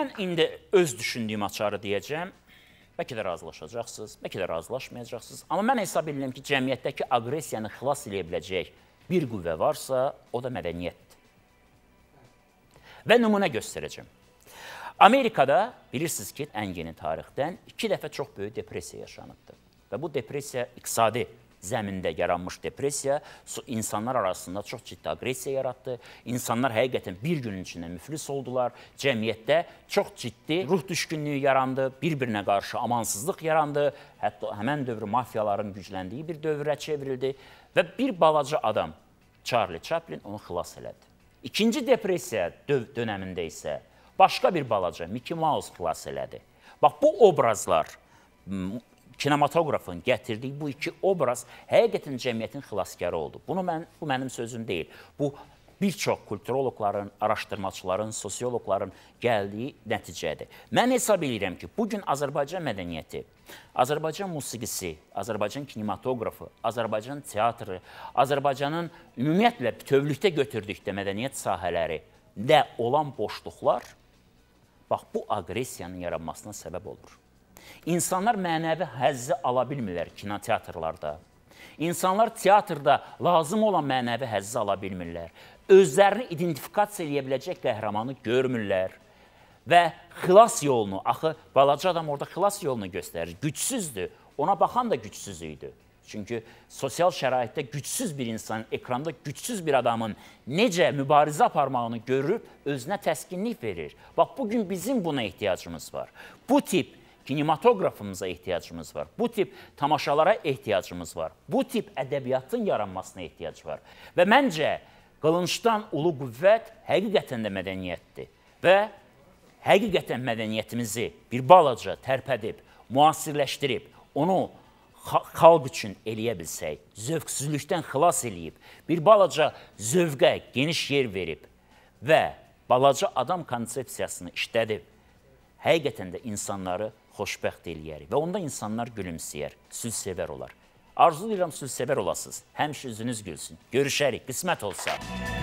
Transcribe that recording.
Mən indi öz düşündüyüm açarı deyəcəm. Bəlkə də razılaşacaqsınız, bəlkə də razılaşmayacaqsınız. Amma mən hesab edirəm ki, cəmiyyətdəki aqressiyanı xilas edə biləcək bir qüvvə varsa, o da mədəniyyətdir. Və nümunə göstərəcəm. Amerikada bilirsiniz ki, ən yeni tarixdən 2 dəfə çox böyük depressiya yaşanıbdı. Və bu depressiya iqtisadi zəmində yaranmış depressiya insanlar arasında çox ciddi aqressiya yaratdı. İnsanlar həqiqətən bir günün içində müflis oldular. Cəmiyyətdə çox ciddi ruh düşkünlüyü yarandı, bir-birinə qarşı amansızlıq yarandı. Hətta həmən dövrü mafiyaların gücləndiyi bir dövrə çevrildi və bir balaca adam Charlie Chaplin onu xilas elədi. İkinci depressiya dönəmində isə başqa bir balaca Mickey Mouse xilas elədi. Bax bu obrazlar kinematoqrafın gətirdiyi bu iki obraz həqiqətən cəmiyyətin xilaskarı oldu. Bunu mən bu mənim sözüm deyil. Bu bir çox kulturoloqların, araşdırmaçıların, sosioloqların gəldiyi nəticədir. Mən hesab edirəm ki, bu gün Azərbaycan mədəniyyəti, Azərbaycan musiqisi, Azərbaycan kinematoqrafı, Azərbaycan teatrı, Azərbaycanın ümumiyyətlə bütövlükdə götürdükdə mədəniyyət sahələri də olan boşluqlar bax bu aqressiyanın yaranmasına səbəb olur. İnsanlar mənəvi həzzi ala bilmirlər kinoteatrlarda. İnsanlar teatrda lazım olan mənəvi həzzi ala bilmirlər. Özlərini identifikasiya eləyə biləcək qəhrəmanı görmürlər və xilas yolunu, axı balaca adam orada xilas yolunu göstərir. Gücsüzdür. Ona baxan da gücsüz idi. Çünki sosial şəraitdə gücsüz bir insanın, ekranda gücsüz bir adamın necə mübarizə aparmağını görüb özünə təskinlik verir. Bax, bugün bizim buna ehtiyacımız var. Bu tip kinematoqrafımıza ehtiyacımız var. Bu tip tamaşalara ehtiyacımız var. Bu tip ədəbiyyatın yaranmasına ehtiyac var. Və məncə qılıncdan ulu qüvvət həqiqətən də mədəniyyətdir və həqiqətən mədəniyyətimizi bir balaca tərpədib, müasirləşdirib, onu xalq üçün eləyə bilsək, zövqsüzlükdən xilas eləyib, bir balaca zövqə geniş yer verib və balaca adam konsepsiyasını işlədib, həqiqətən də insanları xoşbəxt eləyər və onda insanlar gülümsəyər, sülhsevər olar. Arzu edirəm sülhsevər olasınız. Həmişə üzünüz gülsün. Görüşərik, qismət olsa.